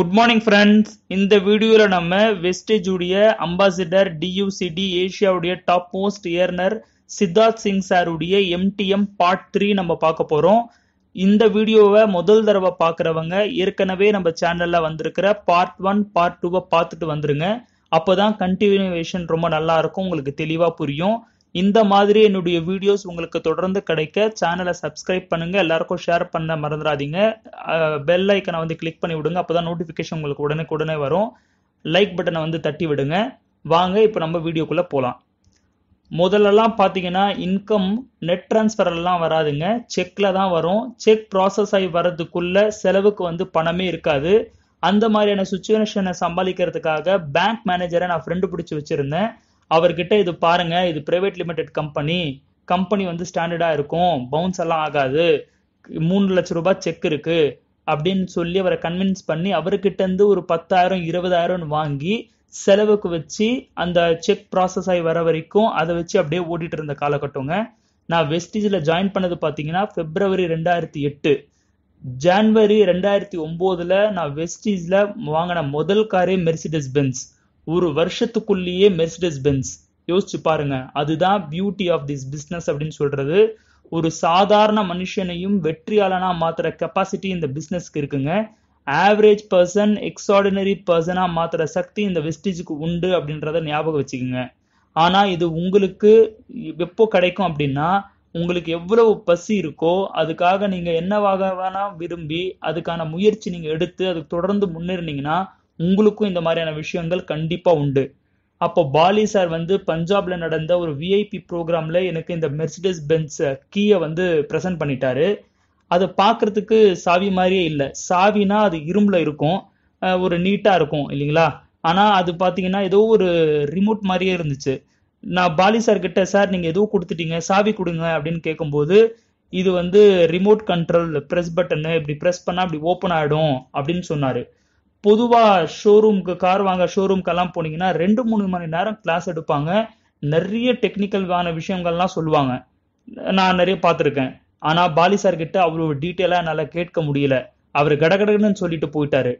good morning friends இந்த வீடியோவில் நம்ம வெஸ்டேஜ் உடைய அம்பாசிடர் டியூசிடி ஏஷியாவுடைய top most earner Siddharth Singh சாருடைய எம்டிஎம் பார்ட் த்ரீ நம்ம பார்க்க போகிறோம் இந்த வீடியோவை முதல் தடவை பார்க்குறவங்க ஏற்கனவே நம்ம சேனலில் வந்திருக்கிற பார்ட் ஒன் பார்ட் டூவை பார்த்துட்டு வந்துருங்க அப்போ தான் கண்டினியூவேஷன் ரொம்ப நல்லா இருக்கும் உங்களுக்கு தெளிவாக புரியும் இந்த மாதிரி என்னுடைய வீடியோஸ் உங்களுக்கு தொடர்ந்து கிடைக்க சேனலை சப்ஸ்கிரைப் பண்ணுங்க எல்லாருக்கும் ஷேர் பண்ண மறந்துடாதீங்க பெல் ஐக்கனை வந்து கிளிக் பண்ணி விடுங்க அப்போ தான் நோட்டிஃபிகேஷன் உங்களுக்கு உடனே உடனே வரும் லைக் பட்டனை வந்து தட்டி விடுங்க வாங்க இப்போ நம்ம வீடியோக்குள்ளே போகலாம் முதல்லலாம் பார்த்தீங்கன்னா இன்கம் நெட் எல்லாம் வராதுங்க செக்கில் தான் வரும் செக் ப்ராசஸ் ஆகி வர்றதுக்குள்ள செலவுக்கு வந்து பணமே இருக்காது அந்த மாதிரியான சுச்சுவேஷனை சமாளிக்கிறதுக்காக பேங்க் மேனேஜரை நான் ஃப்ரெண்டு பிடிச்சி வச்சுருந்தேன் அவர்கிட்ட இது பாருங்க இது பிரைவேட் லிமிடெட் கம்பெனி கம்பெனி வந்து ஸ்டாண்டர்டா இருக்கும் பவுன்ஸ் எல்லாம் ஆகாது மூணு லட்சம் ரூபாய் செக் இருக்கு அப்படின்னு சொல்லி அவரை கன்வின்ஸ் பண்ணி அவர்கிட்ட இருந்து ஒரு பத்தாயிரம் இருபதாயிரம்னு வாங்கி செலவுக்கு வச்சு அந்த செக் ப்ராசஸ் ஆகி வர வரைக்கும் அதை வச்சு அப்படியே ஓடிட்டு இருந்த காலகட்டங்க நான் வெஸ்டிஜில் ஜாயின் பண்ணது பார்த்தீங்கன்னா பிப்ரவரி ரெண்டாயிரத்தி எட்டு ஜான்வரி ரெண்டாயிரத்தி ஒம்போதில் நான் வெஸ்டீஸில் வாங்கின முதல் காரே மெர்சிடஸ் பென்ஸ் ஒரு வருஷத்துக்குள்ளேயே மெர்சிடஸ் பென்ஸ் யோசிச்சு பாருங்க அதுதான் பியூட்டி ஆஃப் திஸ் பிஸ்னஸ் அப்படின்னு சொல்றது ஒரு சாதாரண மனுஷனையும் வெற்றியாளனா மாத்துற கெப்பாசிட்டி இந்த பிஸ்னஸ்க்கு இருக்குங்க ஆவரேஜ் பர்சன் எக்ஸ்ட்ராடினரி பர்சனா மாத்துற சக்தி இந்த வெஸ்டேஜுக்கு உண்டு அப்படின்றத ஞாபகம் வச்சுக்கோங்க ஆனா இது உங்களுக்கு எப்போ கிடைக்கும் அப்படின்னா உங்களுக்கு எவ்வளவு பசி இருக்கோ அதுக்காக நீங்க என்னவாக வேணா விரும்பி அதுக்கான முயற்சி நீங்க எடுத்து அதுக்கு தொடர்ந்து முன்னேறினீங்கன்னா உங்களுக்கும் இந்த மாதிரியான விஷயங்கள் கண்டிப்பாக உண்டு அப்போ பாலி சார் வந்து பஞ்சாப்ல நடந்த ஒரு விஐபி ப்ரோக்ராம்ல எனக்கு இந்த மெர்சிடஸ் பென்ஸ் கீயை வந்து ப்ரெசென்ட் பண்ணிட்டாரு அதை பார்க்கறதுக்கு சாவி மாதிரியே இல்லை சாவினா அது இரும்புல இருக்கும் ஒரு நீட்டாக இருக்கும் இல்லைங்களா ஆனால் அது பார்த்தீங்கன்னா ஏதோ ஒரு ரிமோட் மாதிரியே இருந்துச்சு நான் பாலி சார் கிட்ட சார் நீங்கள் எதுவும் கொடுத்துட்டீங்க சாவி கொடுங்க அப்படின்னு கேட்கும்போது இது வந்து ரிமோட் கண்ட்ரோல் ப்ரெஸ் பட்டனு இப்படி ப்ரெஸ் பண்ணால் அப்படி ஓப்பன் ஆகிடும் அப்படின்னு சொன்னார் பொதுவா ஷோரூம்க்கு கார் வாங்க ஷோரூம்க்கெல்லாம் போனீங்கன்னா ரெண்டு மூணு மணி நேரம் கிளாஸ் எடுப்பாங்க நிறைய டெக்னிக்கல்வான விஷயங்கள்லாம் சொல்லுவாங்க நான் நிறைய பார்த்துருக்கேன் ஆனா பாலி சார் கிட்ட அவ்வளவு டீட்டெயிலா என்னால் கேட்க முடியல அவர் கடகடன்னு சொல்லிட்டு போயிட்டாரு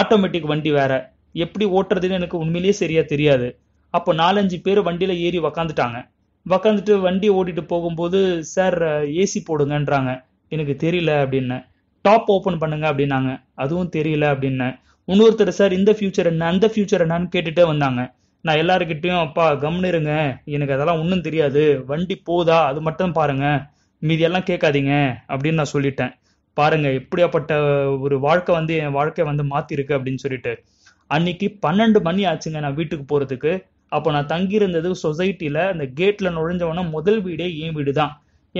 ஆட்டோமேட்டிக் வண்டி வேற எப்படி ஓட்டுறதுன்னு எனக்கு உண்மையிலேயே சரியா தெரியாது அப்போ நாலஞ்சு பேர் வண்டியில ஏறி உக்காந்துட்டாங்க உக்காந்துட்டு வண்டி ஓட்டிட்டு போகும்போது சார் ஏசி போடுங்கன்றாங்க எனக்கு தெரியல அப்படின்னு டாப் ஓப்பன் பண்ணுங்க அப்படின்னாங்க அதுவும் தெரியல அப்படின்னு இன்னொருத்தர் சார் இந்த ஃபியூச்சர் என்ன அந்த ஃபியூச்சர் என்னன்னு கேட்டுட்டே வந்தாங்க நான் எல்லாருக்கிட்டையும் அப்பா கம்னிருங்க எனக்கு அதெல்லாம் ஒன்றும் தெரியாது வண்டி போதா அது மட்டும் பாருங்க மீதியெல்லாம் கேட்காதீங்க அப்படின்னு நான் சொல்லிட்டேன் பாருங்க எப்படியாப்பட்ட ஒரு வாழ்க்கை வந்து என் வாழ்க்கை வந்து மாத்திருக்கு அப்படின்னு சொல்லிட்டு அன்னைக்கு பன்னெண்டு மணி ஆச்சுங்க நான் வீட்டுக்கு போறதுக்கு அப்போ நான் தங்கியிருந்தது சொசைட்டில அந்த கேட்ல நுழைஞ்சவன முதல் வீடே என் வீடு தான்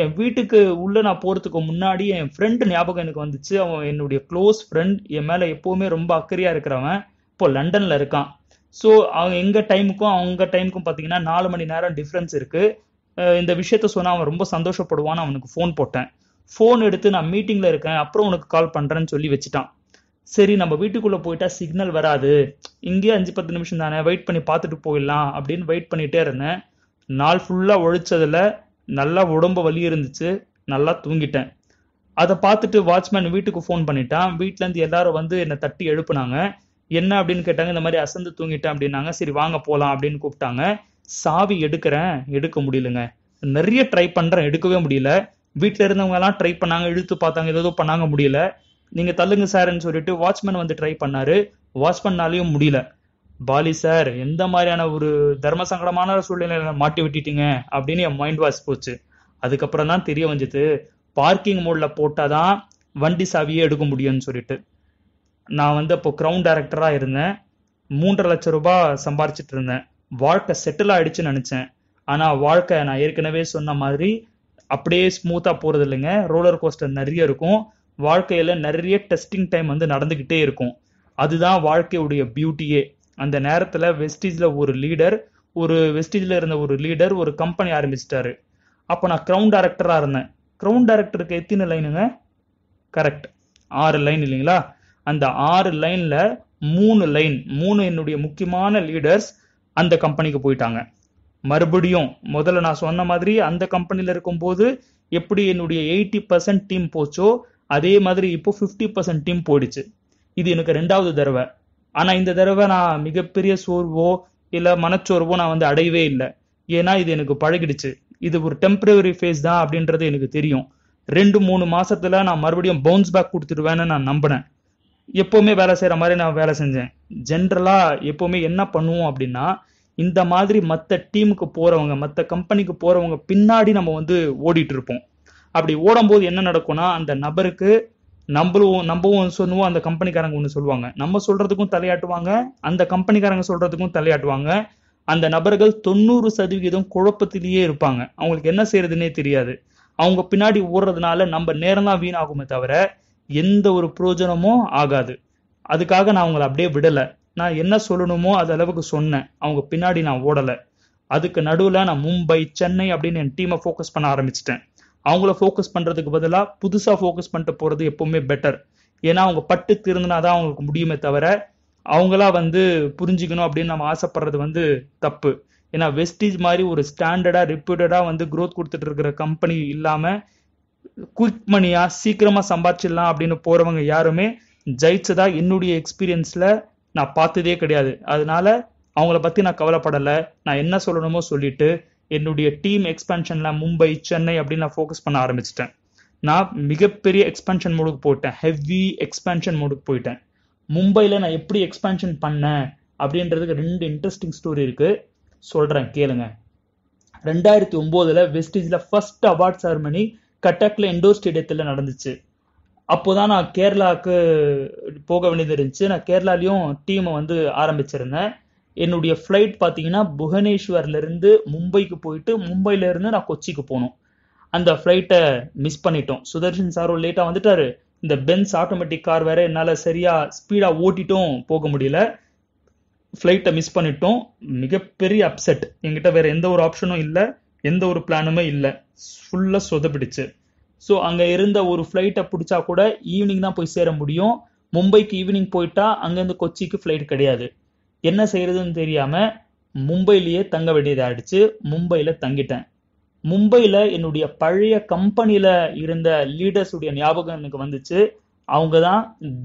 என் வீட்டுக்கு உள்ள நான் போறதுக்கு முன்னாடி என் ஃப்ரெண்டு ஞாபகம் எனக்கு வந்துச்சு அவன் என்னுடைய க்ளோஸ் ஃப்ரெண்ட் என் மேல எப்பவுமே ரொம்ப அக்கறையா இருக்கிறவன் இப்போ லண்டன்ல இருக்கான் ஸோ அவன் எங்க டைமுக்கும் அவங்க டைமுக்கும் பார்த்தீங்கன்னா நாலு மணி நேரம் டிஃப்ரென்ஸ் இருக்கு இந்த விஷயத்த சொன்னா அவன் ரொம்ப சந்தோஷப்படுவான்னு அவனுக்கு ஃபோன் போட்டேன் ஃபோன் எடுத்து நான் மீட்டிங்ல இருக்கேன் அப்புறம் உனக்கு கால் பண்றேன்னு சொல்லி வச்சுட்டான் சரி நம்ம வீட்டுக்குள்ள போயிட்டா சிக்னல் வராது இங்கேயே அஞ்சு பத்து நிமிஷம் தானே வெயிட் பண்ணி பார்த்துட்டு போயிடலாம் அப்படின்னு வெயிட் பண்ணிட்டே இருந்தேன் நாள் ஃபுல்லா ஒழிச்சதுல நல்லா உடம்பு வலி இருந்துச்சு நல்லா தூங்கிட்டேன் அதை பார்த்துட்டு வாட்ச்மேன் வீட்டுக்கு ஃபோன் பண்ணிட்டான் வீட்டிலேருந்து எல்லாரும் வந்து என்னை தட்டி எழுப்புனாங்க என்ன அப்படின்னு கேட்டாங்க இந்த மாதிரி அசந்து தூங்கிட்டேன் அப்படின்னாங்க சரி வாங்க போகலாம் அப்படின்னு கூப்பிட்டாங்க சாவி எடுக்கிறேன் எடுக்க முடியலங்க நிறைய ட்ரை பண்ணுறேன் எடுக்கவே முடியல வீட்டில் இருந்தவங்கலாம் ட்ரை பண்ணாங்க இழுத்து பார்த்தாங்க ஏதோ பண்ணாங்க முடியல நீங்கள் தள்ளுங்க சார்ன்னு சொல்லிட்டு வாட்ச்மேன் வந்து ட்ரை பண்ணாரு வாட்ச்மேன்னாலையும் முடியல பாலி சார் எந்த மாதிரியான ஒரு தர்ம சங்கடமான சூழ்நிலையில மாட்டி விட்டுட்டீங்க அப்படின்னு என் மைண்ட் வாஷ் போச்சு அதுக்கப்புறம் தான் தெரிய வந்துச்சு பார்க்கிங் மோட்ல போட்டாதான் வண்டி சாவியே எடுக்க முடியும்னு சொல்லிட்டு நான் வந்து அப்போ க்ரௌண்ட் டைரக்டரா இருந்தேன் மூன்றரை லட்சம் ரூபாய் சம்பாரிச்சிட்டு இருந்தேன் வாழ்க்கை செட்டில் ஆயிடுச்சுன்னு நினைச்சேன் ஆனா வாழ்க்கை நான் ஏற்கனவே சொன்ன மாதிரி அப்படியே ஸ்மூத்தா போறது இல்லைங்க ரோலர் கோஸ்டர் நிறைய இருக்கும் வாழ்க்கையில நிறைய டெஸ்டிங் டைம் வந்து நடந்துகிட்டே இருக்கும் அதுதான் வாழ்க்கையுடைய பியூட்டியே அந்த நேரத்தில் வெஸ்டிஜில் ஒரு லீடர் ஒரு வெஸ்டீஜில் இருந்த ஒரு லீடர் ஒரு கம்பெனி ஆரம்பிச்சிட்டாரு அப்போ நான் க்ரௌன் டேரக்டராக இருந்தேன் க்ரௌன் டேரக்டருக்கு எத்தனை லைனுங்க கரெக்ட் ஆறு லைன் இல்லைங்களா அந்த ஆறு லைனில் மூணு லைன் மூணு என்னுடைய முக்கியமான லீடர்ஸ் அந்த கம்பெனிக்கு போயிட்டாங்க மறுபடியும் முதல்ல நான் சொன்ன மாதிரி அந்த கம்பெனியில் இருக்கும்போது எப்படி என்னுடைய எயிட்டி பர்சன்ட் டீம் போச்சோ அதே மாதிரி இப்போ ஃபிஃப்டி பர்சன்ட் டீம் போயிடுச்சு இது எனக்கு ரெண்டாவது தடவை ஆனா இந்த தடவை நான் மிகப்பெரிய சோர்வோ இல்ல மனச்சோர்வோ நான் வந்து அடையவே இல்லை ஏன்னா இது எனக்கு பழகிடுச்சு இது ஒரு டெம்பரரி ஃபேஸ் தான் அப்படின்றது எனக்கு தெரியும் ரெண்டு மூணு மாசத்துல நான் மறுபடியும் பவுன்ஸ் பேக் கொடுத்துருவேன்னு நான் நம்பினேன் எப்பவுமே வேலை செய்யற மாதிரி நான் வேலை செஞ்சேன் ஜென்ரலா எப்பவுமே என்ன பண்ணுவோம் அப்படின்னா இந்த மாதிரி மற்ற டீமுக்கு போறவங்க மற்ற கம்பெனிக்கு போறவங்க பின்னாடி நம்ம வந்து ஓடிட்டு இருப்போம் அப்படி ஓடும்போது என்ன நடக்கும்னா அந்த நபருக்கு நம்மளும் நம்மவும் ஒன்று சொல்லுவோம் அந்த கம்பெனிக்காரங்க ஒன்று சொல்லுவாங்க நம்ம சொல்றதுக்கும் தலையாட்டுவாங்க அந்த கம்பெனிக்காரங்க சொல்றதுக்கும் தலையாட்டுவாங்க அந்த நபர்கள் தொண்ணூறு சதவிகிதம் குழப்பத்திலேயே இருப்பாங்க அவங்களுக்கு என்ன செய்யறதுன்னே தெரியாது அவங்க பின்னாடி ஓடுறதுனால நம்ம நேரம்தான் வீணாகுமே தவிர எந்த ஒரு புரோஜனமும் ஆகாது அதுக்காக நான் அவங்களை அப்படியே விடலை நான் என்ன சொல்லணுமோ அது அளவுக்கு சொன்னேன் அவங்க பின்னாடி நான் ஓடலை அதுக்கு நடுவில் நான் மும்பை சென்னை அப்படின்னு என் டீமை ஃபோக்கஸ் பண்ண ஆரம்பிச்சிட்டேன் அவங்கள ஃபோக்கஸ் பண்ணுறதுக்கு பதிலாக புதுசாக ஃபோக்கஸ் பண்ணிட்டு போகிறது எப்போவுமே பெட்டர் ஏன்னா அவங்க பட்டு திருந்தினா தான் அவங்களுக்கு முடியுமே தவிர அவங்களா வந்து புரிஞ்சுக்கணும் அப்படின்னு நம்ம ஆசைப்படுறது வந்து தப்பு ஏன்னா வெஸ்டீஜ் மாதிரி ஒரு ஸ்டாண்டர்டாக ரிப்பீட்டடாக வந்து க்ரோத் கொடுத்துட்டு இருக்கிற கம்பெனி இல்லாமல் குயிக் மணியாக சீக்கிரமாக சம்பாதிச்சிடலாம் அப்படின்னு போகிறவங்க யாருமே ஜெயிச்சதா என்னுடைய எக்ஸ்பீரியன்ஸில் நான் பார்த்ததே கிடையாது அதனால அவங்கள பற்றி நான் கவலைப்படலை நான் என்ன சொல்லணுமோ சொல்லிட்டு என்னுடைய டீம் எக்ஸ்பென்ஷனில் மும்பை சென்னை அப்படின்னு நான் ஃபோக்கஸ் பண்ண ஆரம்பிச்சிட்டேன் நான் மிகப்பெரிய எக்ஸ்பென்ஷன் மோடுக்கு போயிட்டேன் ஹெவி எக்ஸ்பென்ஷன் மோடுக்கு போயிட்டேன் மும்பையில் நான் எப்படி எக்ஸ்பென்ஷன் பண்ணேன் அப்படின்றதுக்கு ரெண்டு இன்ட்ரெஸ்டிங் ஸ்டோரி இருக்குது சொல்கிறேன் கேளுங்க ரெண்டாயிரத்தி ஒம்போதில் வெஸ்டீஜில் ஃபர்ஸ்ட் அவார்ட் செரமனி கட்டக்கில் இண்டோர் ஸ்டேடியத்தில் நடந்துச்சு அப்போ தான் நான் கேரளாவுக்கு போக வேண்டியது இருந்துச்சு நான் கேரளாலையும் டீமை வந்து ஆரம்பிச்சிருந்தேன் என்னுடைய ஃப்ளைட் பார்த்தீங்கன்னா புவனேஸ்வர்லேருந்து மும்பைக்கு போயிட்டு மும்பையிலேருந்து நான் கொச்சிக்கு போனோம் அந்த ஃப்ளைட்டை மிஸ் பண்ணிட்டோம் சுதர்ஷன் சாரும் லேட்டாக வந்துட்டாரு இந்த பென்ஸ் ஆட்டோமேட்டிக் கார் வேற என்னால் சரியாக ஸ்பீடாக ஓட்டிட்டும் போக முடியல ஃப்ளைட்டை மிஸ் பண்ணிட்டோம் மிகப்பெரிய அப்செட் எங்கிட்ட வேற எந்த ஒரு ஆப்ஷனும் இல்லை எந்த ஒரு பிளானுமே இல்லை ஃபுல்லாக சொதப்பிடிச்சு ஸோ அங்கே இருந்த ஒரு ஃப்ளைட்டை பிடிச்சா கூட ஈவினிங் தான் போய் சேர முடியும் மும்பைக்கு ஈவினிங் போயிட்டா அங்கேருந்து கொச்சிக்கு ஃப்ளைட் கிடையாது என்ன செய்யறதுன்னு தெரியாமல் மும்பையிலேயே தங்க வேண்டியதாயிடுச்சு மும்பையில் தங்கிட்டேன் மும்பையில் என்னுடைய பழைய கம்பெனியில் இருந்த லீடர்ஸுடைய ஞாபகம் எனக்கு வந்துச்சு அவங்க தான்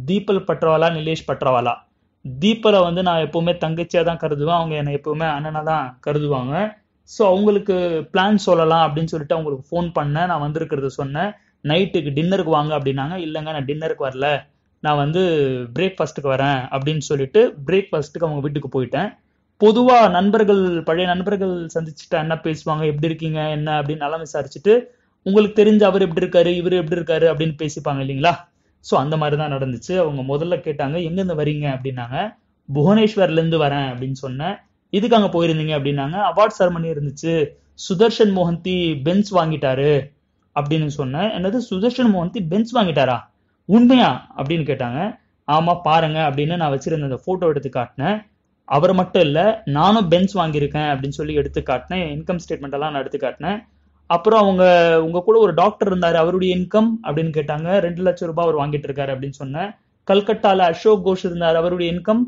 தீபல் பட்ரவாலா நிலேஷ் பட்ரவாலா தீபலை வந்து நான் எப்போவுமே தங்கச்சியாக தான் கருதுவேன் அவங்க என்னை எப்போவுமே அண்ணனாக தான் கருதுவாங்க ஸோ அவங்களுக்கு பிளான் சொல்லலாம் அப்படின்னு சொல்லிட்டு அவங்களுக்கு ஃபோன் பண்ணேன் நான் வந்திருக்கிறது சொன்னேன் நைட்டுக்கு டின்னருக்கு வாங்க அப்படின்னாங்க இல்லைங்க நான் டின்னருக்கு வரல நான் வந்து பிரேக்ஃபாஸ்ட்டுக்கு வரேன் அப்படின்னு சொல்லிட்டு பிரேக்ஃபாஸ்ட்டுக்கு அவங்க வீட்டுக்கு போயிட்டேன் பொதுவாக நண்பர்கள் பழைய நண்பர்கள் சந்திச்சுட்டா என்ன பேசுவாங்க எப்படி இருக்கீங்க என்ன அப்படின்னு நல்லா விசாரிச்சுட்டு உங்களுக்கு தெரிஞ்ச அவர் எப்படி இருக்காரு இவர் எப்படி இருக்காரு அப்படின்னு பேசிப்பாங்க இல்லைங்களா ஸோ அந்த மாதிரி தான் நடந்துச்சு அவங்க முதல்ல கேட்டாங்க எங்கேருந்து வரீங்க அப்படின்னாங்க புவனேஸ்வர்லேருந்து வரேன் அப்படின்னு சொன்னேன் இதுக்கு அங்கே போயிருந்தீங்க அப்படின்னாங்க அவார்ட் செரமனி இருந்துச்சு சுதர்ஷன் மோகந்தி பென்ஸ் வாங்கிட்டாரு அப்படின்னு சொன்னேன் என்னது சுதர்ஷன் மோகந்தி பென்ஸ் வாங்கிட்டாரா உண்மையா அப்படின்னு கேட்டாங்க ஆமா பாருங்க அப்படின்னு நான் வச்சிருந்த அந்த போட்டோ எடுத்து காட்டினேன் அவர் மட்டும் இல்லை நானும் பென்ஸ் வாங்கியிருக்கேன் அப்படின்னு சொல்லி எடுத்து காட்டினேன் இன்கம் ஸ்டேட்மெண்ட் எல்லாம் நான் எடுத்து காட்டினேன் அப்புறம் அவங்க உங்க கூட ஒரு டாக்டர் இருந்தாரு அவருடைய இன்கம் அப்படின்னு கேட்டாங்க ரெண்டு லட்சம் ரூபாய் அவர் வாங்கிட்டு இருக்காரு அப்படின்னு சொன்னேன் கல்கட்டால அசோக் கோஷ் இருந்தார் அவருடைய இன்கம்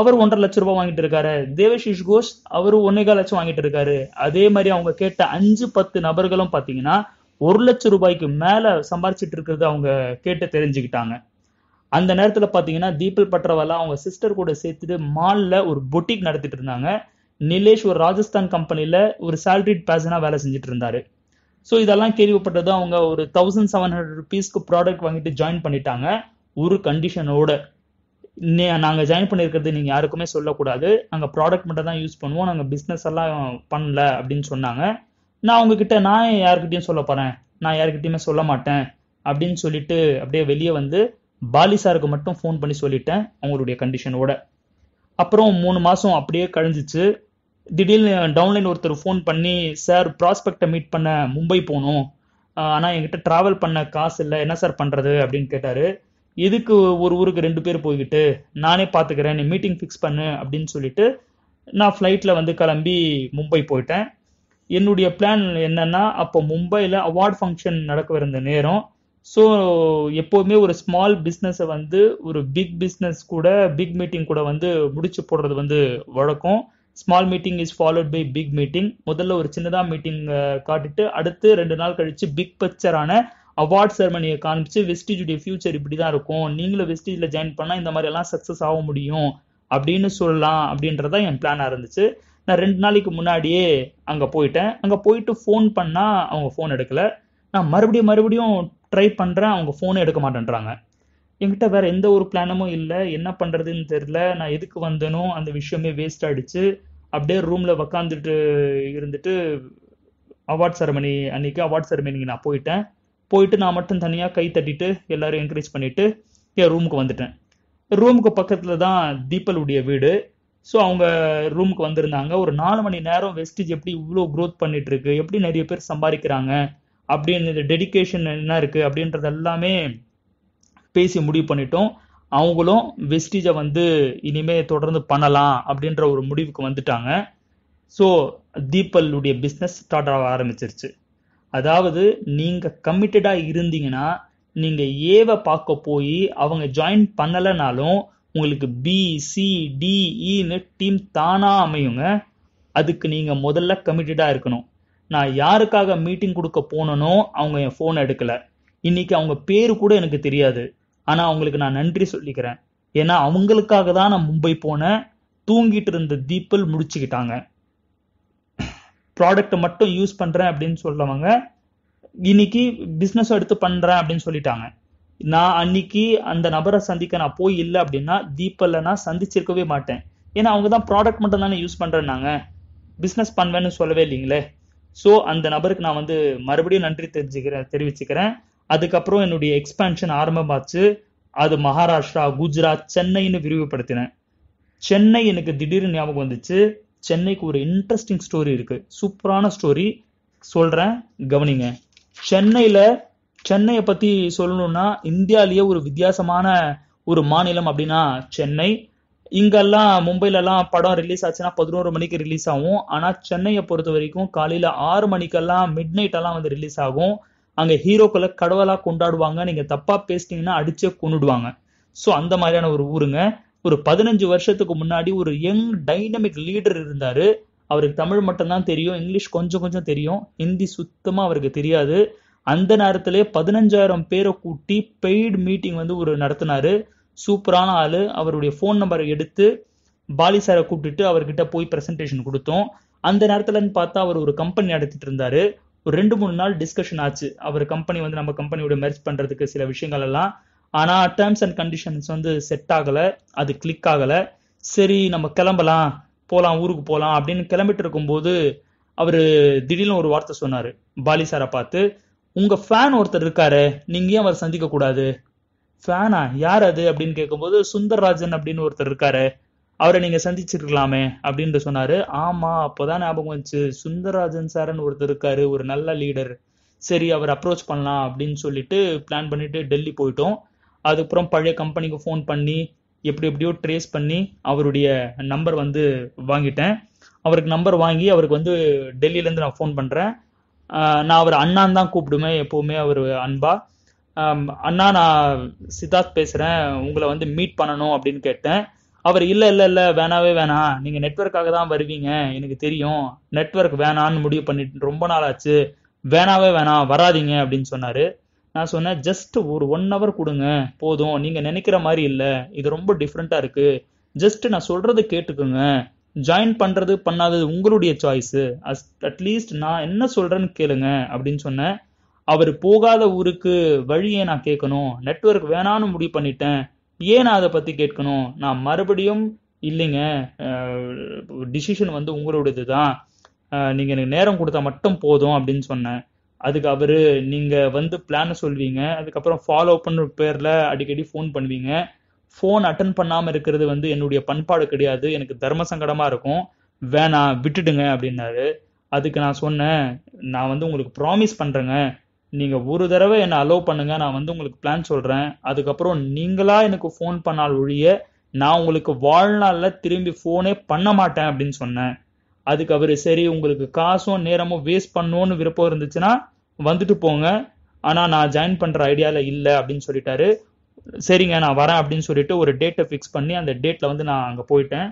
அவர் ஒன்றரை லட்ச ரூபாய் வாங்கிட்டு இருக்காரு தேவசிஷ் கோஷ் அவரு ஒன்னேகால் லட்சம் வாங்கிட்டு இருக்காரு அதே மாதிரி அவங்க கேட்ட அஞ்சு பத்து நபர்களும் பாத்தீங்கன்னா ஒரு லட்சம் ரூபாய்க்கு மேல சம்பாரிச்சிட்டு இருக்கிறது அவங்க கேட்டு தெரிஞ்சுக்கிட்டாங்க அந்த நேரத்துல பாத்தீங்கன்னா தீபல் பட்டரவாலா அவங்க சிஸ்டர் கூட சேர்த்துட்டு மால்ல ஒரு பொட்டிக் நடத்திட்டு இருந்தாங்க நிலேஷ் ஒரு ராஜஸ்தான் கம்பெனில ஒரு சேலரிட் பேசனா வேலை செஞ்சுட்டு இருந்தாரு ஸோ இதெல்லாம் கேள்விப்பட்டது அவங்க ஒரு தௌசண்ட் செவன் ஹண்ட்ரட் ருபீஸ்க்கு ப்ராடக்ட் வாங்கிட்டு ஜாயின் பண்ணிட்டாங்க ஒரு கண்டிஷனோட நாங்கள் ஜாயின் பண்ணிருக்கிறது நீங்கள் யாருக்குமே சொல்லக்கூடாது நாங்க ப்ராடக்ட் மட்டும் தான் யூஸ் பண்ணுவோம் நாங்கள் பிஸ்னஸ் எல்லாம் பண்ணல அப்படின்னு சொன்னாங்க நான் உங்ககிட்ட நான் யாருக்கிட்டையும் சொல்ல போகிறேன் நான் யாருக்கிட்டையுமே சொல்ல மாட்டேன் அப்படின்னு சொல்லிட்டு அப்படியே வெளியே வந்து பாலி சாருக்கு மட்டும் ஃபோன் பண்ணி சொல்லிட்டேன் அவங்களுடைய கண்டிஷனோட அப்புறம் மூணு மாதம் அப்படியே கழிஞ்சிச்சு திடீர்னு டவுன்லைன் ஒருத்தர் ஃபோன் பண்ணி சார் ப்ராஸ்பெக்டை மீட் பண்ண மும்பை போகணும் ஆனால் என்கிட்ட ட்ராவல் பண்ண காசு இல்லை என்ன சார் பண்ணுறது அப்படின்னு கேட்டார் எதுக்கு ஒரு ஊருக்கு ரெண்டு பேர் போய்கிட்டு நானே பார்த்துக்கிறேன் நீ மீட்டிங் ஃபிக்ஸ் பண்ணு அப்படின்னு சொல்லிட்டு நான் ஃப்ளைட்டில் வந்து கிளம்பி மும்பை போயிட்டேன் என்னுடைய பிளான் என்னன்னா அப்போ மும்பையில் அவார்ட் ஃபங்க்ஷன் நடக்கவிருந்த நேரம் ஸோ எப்போவுமே ஒரு ஸ்மால் பிஸ்னஸை வந்து ஒரு பிக் பிஸ்னஸ் கூட பிக் மீட்டிங் கூட வந்து முடிச்சு போடுறது வந்து வழக்கம் small meeting is followed by big meeting முதல்ல ஒரு சின்னதாக மீட்டிங் காட்டிட்டு அடுத்து ரெண்டு நாள் கழிச்சு பிக் பிக்சரான அவார்ட் செரமனியை காமிச்சு வெஸ்டிஜுடைய ஃபியூச்சர் இப்படி தான் இருக்கும் நீங்களும் வெஸ்டிஜில் ஜாயின் பண்ணால் இந்த மாதிரி எல்லாம் சக்ஸஸ் ஆக முடியும் அப்படின்னு சொல்லலாம் அப்படின்றதான் என் பிளானாக இருந்துச்சு நான் ரெண்டு நாளைக்கு முன்னாடியே அங்கே போயிட்டேன் அங்கே போயிட்டு ஃபோன் பண்ணால் அவங்க ஃபோன் எடுக்கலை நான் மறுபடியும் மறுபடியும் ட்ரை பண்ணுறேன் அவங்க ஃபோனும் எடுக்க மாட்டேன்றாங்க என்கிட்ட வேறு எந்த ஒரு பிளானமும் இல்லை என்ன பண்ணுறதுன்னு தெரில நான் எதுக்கு வந்தேனோ அந்த விஷயமே வேஸ்ட் ஆகிடுச்சு அப்படியே ரூமில் உக்காந்துட்டு இருந்துட்டு அவார்ட் செரமனி அன்னைக்கு அவார்ட் செரமனிக்கு நான் போயிட்டேன் போயிட்டு நான் மட்டும் தனியாக கை தட்டிட்டு எல்லாரும் என்கரேஜ் பண்ணிவிட்டு என் ரூமுக்கு வந்துட்டேன் ரூமுக்கு பக்கத்தில் தான் தீபலுடைய வீடு ஸோ அவங்க ரூமுக்கு வந்திருந்தாங்க ஒரு நாலு மணி நேரம் வெஸ்டேஜ் எப்படி இவ்வளோ க்ரோத் பண்ணிட்டு இருக்கு எப்படி நிறைய பேர் சம்பாதிக்கிறாங்க அப்படின்னு டெடிக்கேஷன் என்ன இருக்கு அப்படின்றது எல்லாமே பேசி முடிவு பண்ணிட்டோம் அவங்களும் வெஸ்டிஜை வந்து இனிமே தொடர்ந்து பண்ணலாம் அப்படின்ற ஒரு முடிவுக்கு வந்துட்டாங்க ஸோ தீபலுடைய பிஸ்னஸ் ஸ்டார்ட் ஆக ஆரம்பிச்சிருச்சு அதாவது நீங்கள் கம்மிட்டடாக இருந்தீங்கன்னா நீங்கள் ஏவை பார்க்க போய் அவங்க ஜாயின் பண்ணலைனாலும் உங்களுக்கு பி சி டிஇன்னு e டீம் தானாக அமையுங்க அதுக்கு நீங்கள் முதல்ல கமிட்டடா இருக்கணும் நான் யாருக்காக மீட்டிங் கொடுக்க போனனோ அவங்க என் ஃபோன் எடுக்கலை இன்னைக்கு அவங்க பேர் கூட எனக்கு தெரியாது ஆனால் அவங்களுக்கு நான் நன்றி சொல்லிக்கிறேன் ஏன்னா அவங்களுக்காக தான் நான் மும்பை போனேன் தூங்கிட்டு இருந்த தீப்பல் முடிச்சுக்கிட்டாங்க ப்ராடக்ட் மட்டும் யூஸ் பண்ணுறேன் அப்படின்னு சொல்லவங்க இன்னைக்கு பிஸ்னஸ் எடுத்து பண்ணுறேன் அப்படின்னு சொல்லிட்டாங்க நான் அன்னைக்கு அந்த நபரை சந்திக்க நான் போய் இல்லை அப்படின்னா தீபல்ல நான் சந்திச்சிருக்கவே மாட்டேன் ஏன்னா அவங்க தான் ப்ராடக்ட் மட்டும் தானே யூஸ் பண்றேன் பிஸ்னஸ் பண்ணுவேன்னு சொல்லவே இல்லைங்களே ஸோ அந்த நபருக்கு நான் வந்து மறுபடியும் நன்றி தெரிஞ்சுக்கிறேன் தெரிவிச்சுக்கிறேன் அதுக்கப்புறம் என்னுடைய எக்ஸ்பேன்ஷன் ஆரம்பமாச்சு அது மகாராஷ்டிரா குஜராத் சென்னைன்னு விரிவுபடுத்தினேன் சென்னை எனக்கு திடீர்னு ஞாபகம் வந்துச்சு சென்னைக்கு ஒரு இன்ட்ரெஸ்டிங் ஸ்டோரி இருக்கு சூப்பரான ஸ்டோரி சொல்றேன் கவனிங்க சென்னையில சென்னையை பத்தி சொல்லணும்னா இந்தியாலேயே ஒரு வித்தியாசமான ஒரு மாநிலம் அப்படின்னா சென்னை இங்கெல்லாம் எல்லாம் படம் ரிலீஸ் ஆச்சுன்னா பதினோரு மணிக்கு ரிலீஸ் ஆகும் ஆனால் சென்னையை பொறுத்த வரைக்கும் காலையில் ஆறு மணிக்கெல்லாம் மிட் நைட்டெல்லாம் வந்து ரிலீஸ் ஆகும் அங்கே ஹீரோக்களை கடவுளாக கொண்டாடுவாங்க நீங்கள் தப்பாக பேசிட்டீங்கன்னா அடிச்சே கொண்டுடுவாங்க ஸோ அந்த மாதிரியான ஒரு ஊருங்க ஒரு பதினஞ்சு வருஷத்துக்கு முன்னாடி ஒரு யங் டைனமிக் லீடர் இருந்தார் அவருக்கு தமிழ் மட்டும்தான் தெரியும் இங்கிலீஷ் கொஞ்சம் கொஞ்சம் தெரியும் ஹிந்தி சுத்தமாக அவருக்கு தெரியாது அந்த நேரத்திலே பதினஞ்சாயிரம் பேரை கூட்டி பெய்டு மீட்டிங் வந்து ஒரு நடத்தினாரு சூப்பரான ஆளு அவருடைய ஃபோன் நம்பரை எடுத்து பாலி சாரை கூப்பிட்டுட்டு அவர்கிட்ட போய் பிரசன்டேஷன் கொடுத்தோம் அந்த நேரத்துலன்னு பார்த்தா அவர் ஒரு கம்பெனி நடத்திட்டு இருந்தாரு ஒரு ரெண்டு மூணு நாள் டிஸ்கஷன் ஆச்சு அவர் கம்பெனி வந்து நம்ம கம்பெனியோட மெர்ஜ் பண்றதுக்கு சில விஷயங்கள் எல்லாம் ஆனா டேர்ம்ஸ் அண்ட் கண்டிஷன்ஸ் வந்து செட் ஆகல அது கிளிக் ஆகல சரி நம்ம கிளம்பலாம் போகலாம் ஊருக்கு போகலாம் அப்படின்னு கிளம்பிட்டு இருக்கும்போது அவர் திடீர்னு ஒரு வார்த்தை சொன்னார் பாலி சாரை பார்த்து உங்க ஃபேன் ஒருத்தர் இருக்காரு நீங்க ஏன் அவர் சந்திக்க கூடாது ஃபேனா யார் அது அப்படின்னு கேட்கும்போது சுந்தர்ராஜன் அப்படின்னு ஒருத்தர் இருக்காரு அவரை நீங்க சந்திச்சிருக்கலாமே அப்படின்ட்டு சொன்னாரு ஆமா அப்போதான் ஞாபகம் வந்துச்சு சுந்தர்ராஜன் சார்னு ஒருத்தர் இருக்காரு ஒரு நல்ல லீடர் சரி அவர் அப்ரோச் பண்ணலாம் அப்படின்னு சொல்லிட்டு பிளான் பண்ணிட்டு டெல்லி போயிட்டோம் அதுக்கப்புறம் பழைய கம்பெனிக்கு ஃபோன் பண்ணி எப்படி எப்படியோ ட்ரேஸ் பண்ணி அவருடைய நம்பர் வந்து வாங்கிட்டேன் அவருக்கு நம்பர் வாங்கி அவருக்கு வந்து டெல்லியிலேருந்து நான் ஃபோன் பண்ணுறேன் நான் அவர் அண்ணான் தான் கூப்பிடுவேன் எப்பவுமே அவர் அன்பா அண்ணா நான் சித்தார்த் பேசுகிறேன் உங்களை வந்து மீட் பண்ணணும் அப்படின்னு கேட்டேன் அவர் இல்லை இல்லை இல்லை வேணாவே வேணாம் நீங்கள் நெட்ஒர்க்காக தான் வருவீங்க எனக்கு தெரியும் நெட்ஒர்க் வேணான்னு முடிவு பண்ணிட்டு ரொம்ப நாள் ஆச்சு வேணாவே வேணாம் வராதிங்க அப்படின்னு சொன்னார் நான் சொன்னேன் ஜஸ்ட் ஒரு ஒன் ஹவர் கொடுங்க போதும் நீங்கள் நினைக்கிற மாதிரி இல்லை இது ரொம்ப டிஃப்ரெண்ட்டாக இருக்குது ஜஸ்ட் நான் சொல்கிறத கேட்டுக்கோங்க ஜாயின் பண்ணுறது பண்ணாதது உங்களுடைய சாய்ஸு அஸ் அட்லீஸ்ட் நான் என்ன சொல்கிறேன்னு கேளுங்க அப்படின்னு சொன்னேன் அவர் போகாத ஊருக்கு வழியை நான் கேட்கணும் நெட்ஒர்க் வேணான்னு முடிவு பண்ணிட்டேன் ஏன் நான் அதை பற்றி கேட்கணும் நான் மறுபடியும் இல்லைங்க டிசிஷன் வந்து உங்களுடையது தான் நீங்கள் எனக்கு நேரம் கொடுத்தா மட்டும் போதும் அப்படின்னு சொன்னேன் அதுக்கு அவர் நீங்கள் வந்து பிளானை சொல்வீங்க அதுக்கப்புறம் ஃபாலோ பண்ணுற பேரில் அடிக்கடி ஃபோன் பண்ணுவீங்க ஃபோன் அட்டன் பண்ணாமல் இருக்கிறது வந்து என்னுடைய பண்பாடு கிடையாது எனக்கு தர்ம சங்கடமாக இருக்கும் வேணாம் விட்டுடுங்க அப்படின்னாரு அதுக்கு நான் சொன்னேன் நான் வந்து உங்களுக்கு ப்ராமிஸ் பண்ணுறேங்க நீங்கள் ஒரு தடவை என்னை அலோவ் பண்ணுங்க நான் வந்து உங்களுக்கு பிளான் சொல்கிறேன் அதுக்கப்புறம் நீங்களாக எனக்கு ஃபோன் பண்ணால் ஒழிய நான் உங்களுக்கு வாழ்நாளில் திரும்பி ஃபோனே பண்ண மாட்டேன் அப்படின்னு சொன்னேன் அதுக்கு அவர் சரி உங்களுக்கு காசும் நேரமும் வேஸ்ட் பண்ணோன்னு விருப்பம் இருந்துச்சுன்னா வந்துட்டு போங்க ஆனால் நான் ஜாயின் பண்ணுற ஐடியாவில் இல்லை அப்படின்னு சொல்லிட்டாரு சரிங்க நான் வரேன் அப்படின்னு சொல்லிட்டு ஒரு டேட்டை ஃபிக்ஸ் பண்ணி அந்த டேட்டில் வந்து நான் அங்கே போயிட்டேன்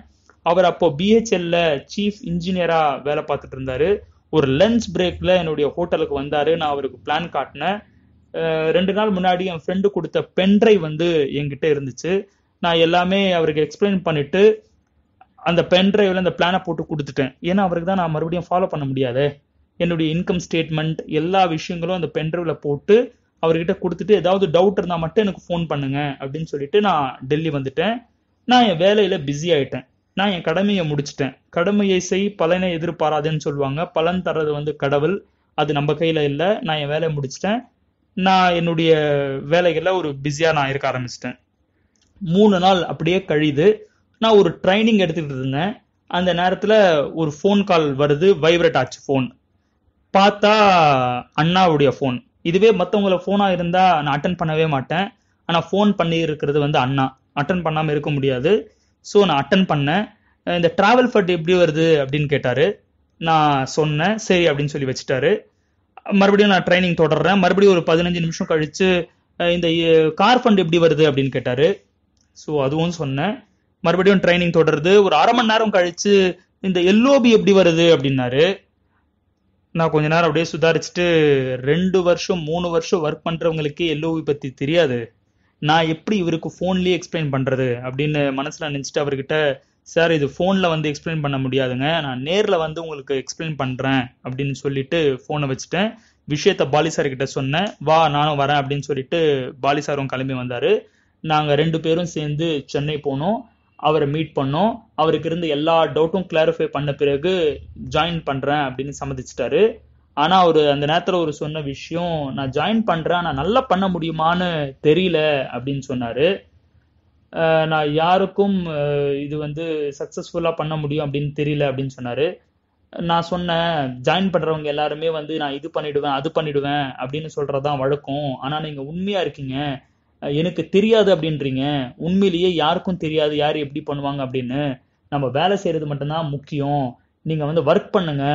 அவர் அப்போ பிஹெச்எல்ல சீஃப் இன்ஜினியராக வேலை பார்த்துட்டு இருந்தாரு ஒரு லஞ்ச் பிரேக்கில் என்னுடைய ஹோட்டலுக்கு வந்தார் நான் அவருக்கு பிளான் காட்டினேன் ரெண்டு நாள் முன்னாடி என் ஃப்ரெண்டு கொடுத்த பென்ட்ரை வந்து என்கிட்ட இருந்துச்சு நான் எல்லாமே அவருக்கு எக்ஸ்பிளைன் பண்ணிட்டு அந்த பென்ட்ரைவில் அந்த பிளானை போட்டு கொடுத்துட்டேன் ஏன்னா அவருக்கு தான் நான் மறுபடியும் ஃபாலோ பண்ண முடியாது என்னுடைய இன்கம் ஸ்டேட்மெண்ட் எல்லா விஷயங்களும் அந்த பென்ட்ரைவில் போட்டு அவர்கிட்ட கொடுத்துட்டு ஏதாவது டவுட் இருந்தால் மட்டும் எனக்கு ஃபோன் பண்ணுங்க அப்படின்னு சொல்லிட்டு நான் டெல்லி வந்துட்டேன் நான் என் வேலையில் பிஸி ஆயிட்டேன் நான் என் கடமையை முடிச்சிட்டேன் கடமையை செய் பலனை எதிர்பாராதுன்னு சொல்லுவாங்க பலன் தர்றது வந்து கடவுள் அது நம்ம கையில் இல்லை நான் என் வேலையை முடிச்சிட்டேன் நான் என்னுடைய வேலைகளில் ஒரு பிஸியாக நான் இருக்க ஆரம்பிச்சிட்டேன் மூணு நாள் அப்படியே கழிது நான் ஒரு ட்ரைனிங் எடுத்துக்கிட்டு இருந்தேன் அந்த நேரத்தில் ஒரு ஃபோன் கால் வருது வைப்ரேட் ஆச்சு ஃபோன் பார்த்தா அண்ணாவுடைய ஃபோன் இதுவே மற்றவங்கள ஃபோனாக இருந்தால் நான் அட்டன் பண்ணவே மாட்டேன் ஆனால் ஃபோன் பண்ணி இருக்கிறது வந்து அண்ணா அட்டன் பண்ணாமல் இருக்க முடியாது ஸோ நான் அட்டன் பண்ணேன் இந்த ட்ராவல் ஃபண்ட் எப்படி வருது அப்படின்னு கேட்டார் நான் சொன்னேன் சரி அப்படின்னு சொல்லி வச்சுட்டாரு மறுபடியும் நான் ட்ரைனிங் தொடர்றேன் மறுபடியும் ஒரு பதினஞ்சு நிமிஷம் கழித்து இந்த கார் ஃபண்ட் எப்படி வருது அப்படின்னு கேட்டார் ஸோ அதுவும் சொன்னேன் மறுபடியும் ட்ரைனிங் தொடருது ஒரு அரை மணி நேரம் கழித்து இந்த எல்ஓபி எப்படி வருது அப்படின்னாரு நான் கொஞ்ச நேரம் அப்படியே சுதாரிச்சுட்டு ரெண்டு வருஷம் மூணு வருஷம் ஒர்க் பண்ணுறவங்களுக்கு எல்ஓவி பற்றி தெரியாது நான் எப்படி இவருக்கு ஃபோன்லேயே எக்ஸ்பிளைன் பண்ணுறது அப்படின்னு மனசில் நினச்சிட்டு அவர்கிட்ட சார் இது ஃபோனில் வந்து எக்ஸ்பிளைன் பண்ண முடியாதுங்க நான் நேரில் வந்து உங்களுக்கு எக்ஸ்பிளைன் பண்ணுறேன் அப்படின்னு சொல்லிட்டு ஃபோனை வச்சுட்டேன் விஷயத்த பாலிசார் கிட்ட சொன்னேன் வா நானும் வரேன் அப்படின்னு சொல்லிட்டு பாலி கிளம்பி வந்தார் நாங்கள் ரெண்டு பேரும் சேர்ந்து சென்னை போனோம் அவரை மீட் பண்ணோம் அவருக்கு இருந்து எல்லா டவுட்டும் கிளாரிஃபை பண்ண பிறகு ஜாயின் பண்ணுறேன் அப்படின்னு சம்மதிச்சிட்டாரு ஆனால் அவர் அந்த நேரத்தில் ஒரு சொன்ன விஷயம் நான் ஜாயின் பண்ணுறேன் நான் நல்லா பண்ண முடியுமான்னு தெரியல அப்படின்னு சொன்னார் நான் யாருக்கும் இது வந்து சக்ஸஸ்ஃபுல்லாக பண்ண முடியும் அப்படின்னு தெரியல அப்படின்னு சொன்னார் நான் சொன்னேன் ஜாயின் பண்ணுறவங்க எல்லாருமே வந்து நான் இது பண்ணிடுவேன் அது பண்ணிடுவேன் அப்படின்னு சொல்கிறது தான் வழக்கம் ஆனால் நீங்கள் உண்மையாக இருக்கீங்க எனக்கு தெரியாது அப்படின்றீங்க உண்மையிலேயே யாருக்கும் தெரியாது யார் எப்படி பண்ணுவாங்க அப்படின்னு நம்ம வேலை செய்கிறது மட்டும்தான் முக்கியம் நீங்கள் வந்து ஒர்க் பண்ணுங்க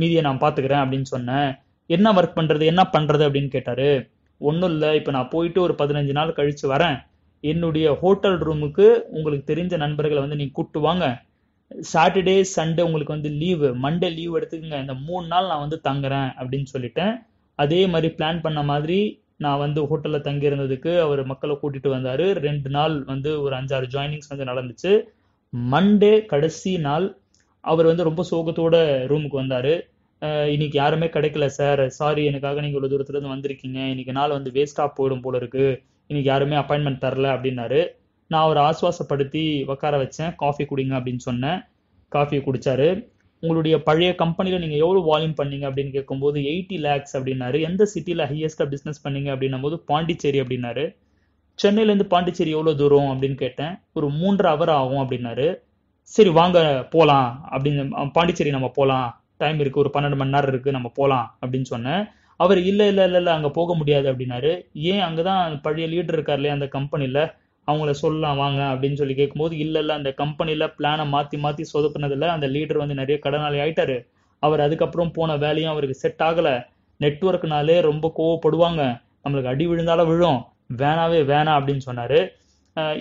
மீதியை நான் பார்த்துக்கிறேன் அப்படின்னு சொன்னேன் என்ன ஒர்க் பண்ணுறது என்ன பண்ணுறது அப்படின்னு கேட்டார் ஒன்றும் இல்லை இப்போ நான் போயிட்டு ஒரு பதினஞ்சு நாள் கழித்து வரேன் என்னுடைய ஹோட்டல் ரூமுக்கு உங்களுக்கு தெரிஞ்ச நண்பர்களை வந்து நீங்கள் கூப்பிட்டு வாங்க சாட்டர்டே சண்டே உங்களுக்கு வந்து லீவு மண்டே லீவ் எடுத்துக்கங்க இந்த மூணு நாள் நான் வந்து தங்குறேன் அப்படின்னு சொல்லிட்டேன் அதே மாதிரி பிளான் பண்ண மாதிரி நான் வந்து ஹோட்டல்ல தங்கியிருந்ததுக்கு அவர் மக்களை கூட்டிட்டு வந்தாரு ரெண்டு நாள் வந்து ஒரு அஞ்சாறு ஜாயினிங்ஸ் வந்து நடந்துச்சு மண்டே கடைசி நாள் அவர் வந்து ரொம்ப சோகத்தோட ரூமுக்கு வந்தாரு இன்னைக்கு யாருமே கிடைக்கல சார் சாரி எனக்காக நீங்க இவ்வளவு தூரத்துல இருந்து வந்திருக்கீங்க இன்னைக்கு நாள் வந்து வேஸ்டா போயிடும் போல இருக்கு இன்னைக்கு யாருமே அப்பாயின்மெண்ட் தரல அப்படின்னாரு நான் அவர் ஆஸ்வாசப்படுத்தி உட்கார வச்சேன் காஃபி குடிங்க அப்படின்னு சொன்னேன் காஃபி குடிச்சாரு உங்களுடைய பழைய கம்பெனியில் நீங்கள் எவ்வளோ வால்யூம் பண்ணீங்க அப்படின்னு கேட்கும்போது எயிட்டி லேக்ஸ் அப்படின்னாரு எந்த சிட்டியில் ஹையஸ்ட்டாக பிஸ்னஸ் பண்ணீங்க அப்படின்னும் போது பாண்டிச்சேரி அப்படின்னாரு சென்னையிலேருந்து பாண்டிச்சேரி எவ்வளோ தூரம் அப்படின்னு கேட்டேன் ஒரு மூன்று அவர் ஆகும் அப்படின்னாரு சரி வாங்க போகலாம் அப்படின்னு பாண்டிச்சேரி நம்ம போகலாம் டைம் இருக்குது ஒரு பன்னெண்டு மணி நேரம் இருக்குது நம்ம போகலாம் அப்படின்னு சொன்னேன் அவர் இல்லை இல்லை இல்லை இல்லை அங்கே போக முடியாது அப்படின்னாரு ஏன் அங்கே தான் பழைய லீடர் இருக்கார்லையே அந்த கம்பெனியில் அவங்கள சொல்லலாம் வாங்க அப்படின்னு சொல்லி கேட்கும்போது இல்லை இல்லை அந்த கம்பெனியில் பிளானை மாற்றி மாற்றி சொதப்புனதில் அந்த லீடர் வந்து நிறைய கடனாளி ஆயிட்டாரு அவர் அதுக்கப்புறம் போன வேலையும் அவருக்கு செட் ஆகலை நெட்ஒர்க்னாலே ரொம்ப கோவப்படுவாங்க நம்மளுக்கு அடி விழுந்தாலும் விழும் வேணாவே வேணாம் அப்படின்னு சொன்னார்